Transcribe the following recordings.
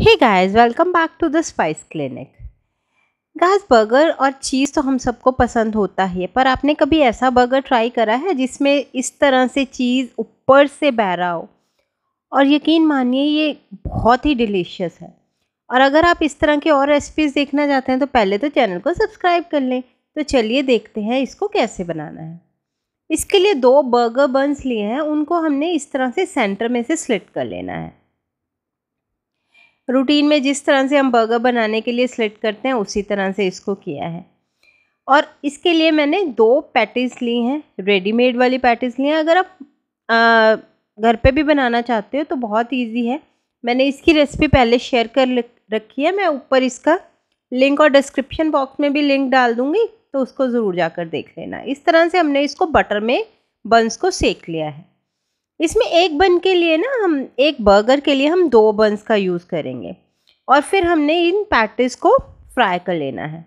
hey guys welcome back to the spice clinic guys burger और cheese तो हम सबको पसंद होता ही है पर आपने कभी ऐसा बर्गर ट्राई करा है जिसमें इस तरह से चीज़ ऊपर से बहरा हो और यकीन मानिए ये बहुत ही डिलीशियस है और अगर आप इस तरह की और रेसिपीज़ देखना चाहते हैं तो पहले तो चैनल को सब्सक्राइब कर लें तो चलिए देखते हैं इसको कैसे बनाना है इसके लिए दो बर्गर बंस लिए हैं उनको हमने इस तरह से सेंटर में से स्लिट कर लेना है रूटीन में जिस तरह से हम बर्गर बनाने के लिए स्लिट करते हैं उसी तरह से इसको किया है और इसके लिए मैंने दो पैटीज़ ली हैं रेडीमेड वाली पैटीज़ ली हैं अगर आप आ, घर पे भी बनाना चाहते हो तो बहुत इजी है मैंने इसकी रेसिपी पहले शेयर कर रखी है मैं ऊपर इसका लिंक और डिस्क्रिप्शन बॉक्स में भी लिंक डाल दूँगी तो उसको ज़रूर जाकर देख लेना इस तरह से हमने इसको बटर में बंस को सेक लिया है इसमें एक बन के लिए ना हम एक बर्गर के लिए हम दो बंस का यूज़ करेंगे और फिर हमने इन पैटिस को फ्राई कर लेना है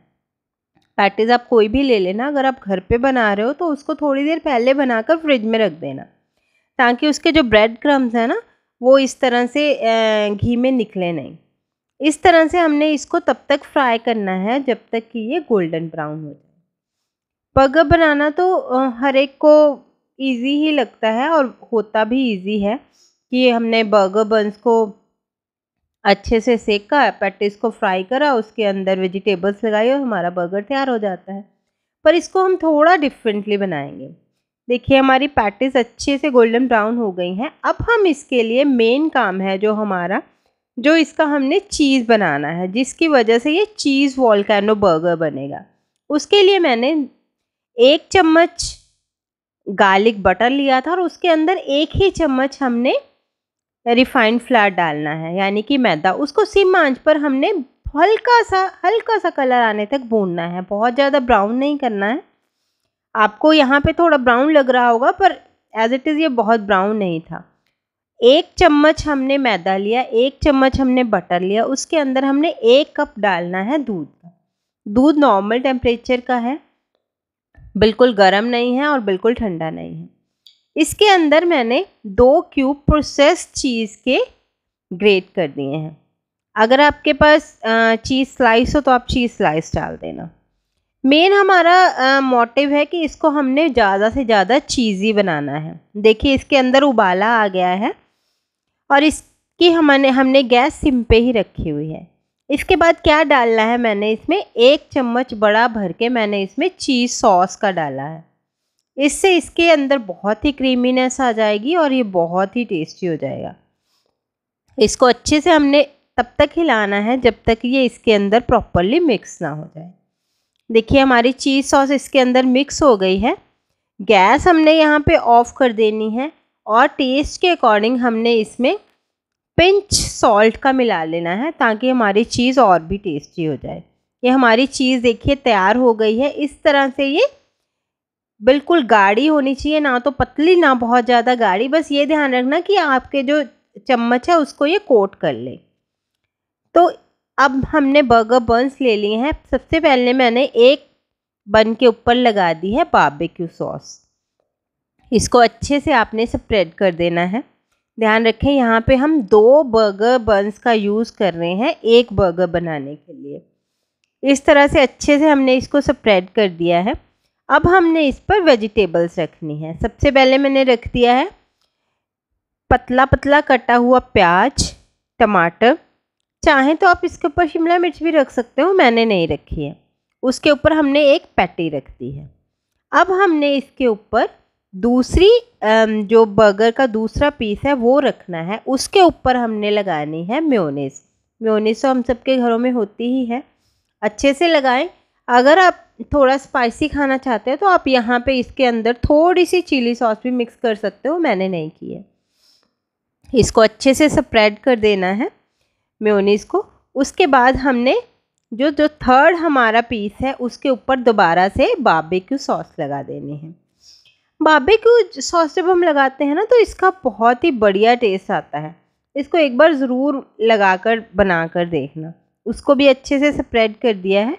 पैटिस आप कोई भी ले लेना अगर आप घर पे बना रहे हो तो उसको थोड़ी देर पहले बनाकर फ्रिज में रख देना ताकि उसके जो ब्रेड क्रम्स हैं ना वो इस तरह से घी में निकले नहीं इस तरह से हमने इसको तब तक फ्राई करना है जब तक कि ये गोल्डन ब्राउन हो जाए बर्गर बनाना तो हर एक को ईजी ही लगता है और होता भी ईजी है कि हमने बर्गर बंस को अच्छे से सेका पैटिस को फ्राई करा उसके अंदर वेजिटेबल्स लगाई और हमारा बर्गर तैयार हो जाता है पर इसको हम थोड़ा डिफरेंटली बनाएंगे देखिए हमारी पैटिस अच्छे से गोल्डन ब्राउन हो गई हैं अब हम इसके लिए मेन काम है जो हमारा जो इसका हमने चीज़ बनाना है जिसकी वजह से ये चीज़ वॉलकैनो बर्गर बनेगा उसके लिए मैंने एक चम्मच गार्लिक बटर लिया था और उसके अंदर एक ही चम्मच हमने रिफाइंड फ्लावर डालना है यानी कि मैदा उसको सिम आंच पर हमने हल्का सा हल्का सा कलर आने तक भूनना है बहुत ज़्यादा ब्राउन नहीं करना है आपको यहाँ पे थोड़ा ब्राउन लग रहा होगा पर एज इट इज़ ये बहुत ब्राउन नहीं था एक चम्मच हमने मैदा लिया एक चम्मच हमने बटर लिया उसके अंदर हमने एक कप डालना है दूध का दूध नॉर्मल टेम्परेचर का है बिल्कुल गर्म नहीं है और बिल्कुल ठंडा नहीं है इसके अंदर मैंने दो क्यूब प्रोसेस चीज़ के ग्रेट कर दिए हैं अगर आपके पास चीज़ स्लाइस हो तो आप चीज़ स्लाइस डाल देना मेन हमारा मोटिव है कि इसको हमने ज़्यादा से ज़्यादा चीज़ी बनाना है देखिए इसके अंदर उबाला आ गया है और इसकी हमने हमने गैस सिम पे ही रखी हुई है इसके बाद क्या डालना है मैंने इसमें एक चम्मच बड़ा भर के मैंने इसमें चीज़ सॉस का डाला है इससे इसके अंदर बहुत ही क्रीमीनेस आ जाएगी और ये बहुत ही टेस्टी हो जाएगा इसको अच्छे से हमने तब तक हिलाना है जब तक ये इसके अंदर प्रॉपरली मिक्स ना हो जाए देखिए हमारी चीज़ सॉस इसके अंदर मिक्स हो गई है गैस हमने यहाँ पे ऑफ़ कर देनी है और टेस्ट के अकॉर्डिंग हमने इसमें पिंच सॉल्ट का मिला लेना है ताकि हमारी चीज़ और भी टेस्टी हो जाए ये हमारी चीज़ देखिए तैयार हो गई है इस तरह से ये बिल्कुल गाढ़ी होनी चाहिए ना तो पतली ना बहुत ज़्यादा गाढ़ी बस ये ध्यान रखना कि आपके जो चम्मच है उसको ये कोट कर ले तो अब हमने बर्गर बंस ले लिए हैं सबसे पहले मैंने एक बन के ऊपर लगा दी है बारबेक्यू सॉस इसको अच्छे से आपने स्प्रेड कर देना है ध्यान रखें यहाँ पे हम दो बर्गर बंस का यूज़ कर रहे हैं एक बर्गर बनाने के लिए इस तरह से अच्छे से हमने इसको स्प्रेड कर दिया है अब हमने इस पर वेजिटेबल्स रखनी है सबसे पहले मैंने रख दिया है पतला पतला कटा हुआ प्याज टमाटर चाहें तो आप इसके ऊपर शिमला मिर्च भी रख सकते हो मैंने नहीं रखी है उसके ऊपर हमने एक पैटी रख दी है अब हमने इसके ऊपर दूसरी जो बर्गर का दूसरा पीस है वो रखना है उसके ऊपर हमने लगानी है म्योनीस म्योनीस तो हम सबके घरों में होती ही है अच्छे से लगाएं अगर आप थोड़ा स्पाइसी खाना चाहते हैं तो आप यहाँ पे इसके अंदर थोड़ी सी चिली सॉस भी मिक्स कर सकते हो मैंने नहीं की है इसको अच्छे से स्प्रेड कर देना है म्योनीस को उसके बाद हमने जो जो थर्ड हमारा पीस है उसके ऊपर दोबारा से बाबे सॉस लगा देनी है को सॉस जब हम लगाते हैं ना तो इसका बहुत ही बढ़िया टेस्ट आता है इसको एक बार ज़रूर लगा कर बना कर देखना उसको भी अच्छे से स्प्रेड कर दिया है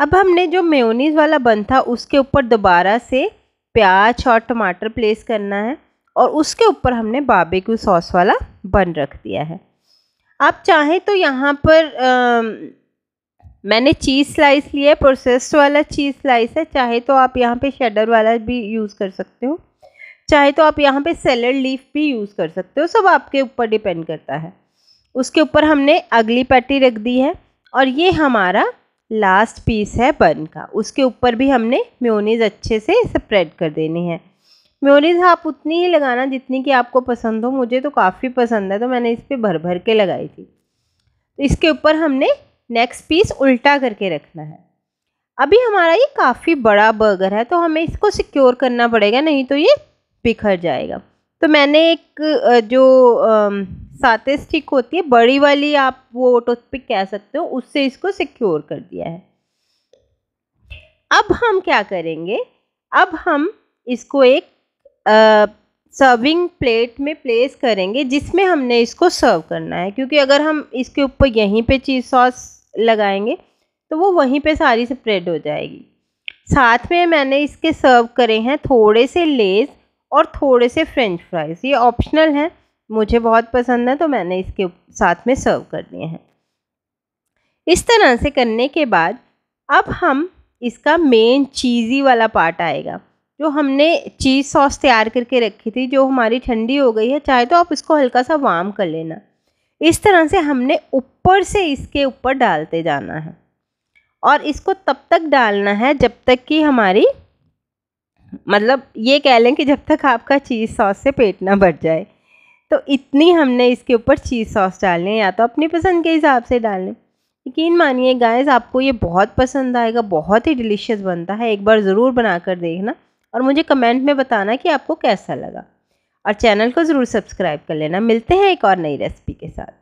अब हमने जो मेयोनीज़ वाला बन था उसके ऊपर दोबारा से प्याज और टमाटर प्लेस करना है और उसके ऊपर हमने को सॉस वाला बन रख दिया है आप चाहें तो यहाँ पर आ, मैंने चीज़ स्लाइस लिया प्रोसेस्ड वाला चीज़ स्लाइस है चाहे तो आप यहाँ पे शेडर वाला भी यूज़ कर सकते हो चाहे तो आप यहाँ पे सेलर लीफ भी यूज़ कर सकते हो सब आपके ऊपर डिपेंड करता है उसके ऊपर हमने अगली पट्टी रख दी है और ये हमारा लास्ट पीस है बन का उसके ऊपर भी हमने म्योनीज अच्छे से स्प्रेड कर देनी है म्योनीज आप उतनी ही लगाना जितनी कि आपको पसंद हो मुझे तो काफ़ी पसंद है तो मैंने इस पर भर भर के लगाई थी तो इसके ऊपर हमने नेक्स्ट पीस उल्टा करके रखना है अभी हमारा ये काफ़ी बड़ा बर्गर है तो हमें इसको सिक्योर करना पड़ेगा नहीं तो ये बिखर जाएगा तो मैंने एक जो साते स्टिक होती है बड़ी वाली आप वो पिक कह सकते हो उससे इसको सिक्योर कर दिया है अब हम क्या करेंगे अब हम इसको एक आ, सर्विंग प्लेट में प्लेस करेंगे जिसमें हमने इसको सर्व करना है क्योंकि अगर हम इसके ऊपर यहीं पे चीज़ सॉस लगाएंगे तो वो वहीं पे सारी स्प्रेड हो जाएगी साथ में मैंने इसके सर्व करे हैं थोड़े से लेस और थोड़े से फ्रेंच फ्राइज़ ये ऑप्शनल हैं मुझे बहुत पसंद है तो मैंने इसके साथ में सर्व कर दिए हैं इस तरह से करने के बाद अब हम इसका मेन चीज़ी वाला पार्ट आएगा जो हमने चीज़ सॉस तैयार करके रखी थी जो हमारी ठंडी हो गई है चाहे तो आप इसको हल्का सा वार्म कर लेना इस तरह से हमने ऊपर से इसके ऊपर डालते जाना है और इसको तब तक डालना है जब तक कि हमारी मतलब ये कह लें कि जब तक आपका चीज़ सॉस से पेट ना भर जाए तो इतनी हमने इसके ऊपर चीज़ सॉस डालनी है या तो अपनी पसंद के हिसाब से डाल लें यकीन मानिए गाइस आपको ये बहुत पसंद आएगा बहुत ही डिलीशियस बनता है एक बार ज़रूर बना कर देखना और मुझे कमेंट में बताना कि आपको कैसा लगा और चैनल को ज़रूर सब्सक्राइब कर लेना मिलते हैं एक और नई रेसिपी के साथ